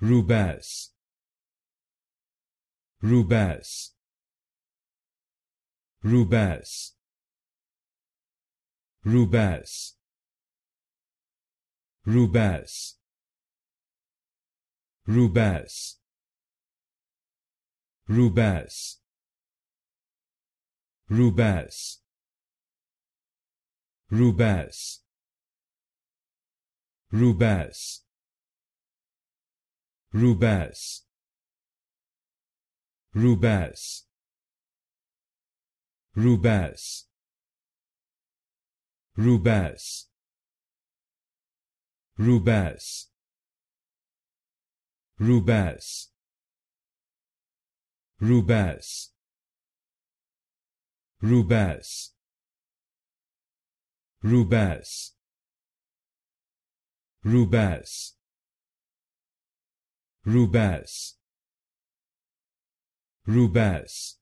Rubas. Rubas. Rubas. Rubas. Rubas. Rubas. Rubaz Rubaz Rubas. Rubas. Rubas. Rubas. Rubas. Rubas. Rubas. Rubas. Rubas Rubas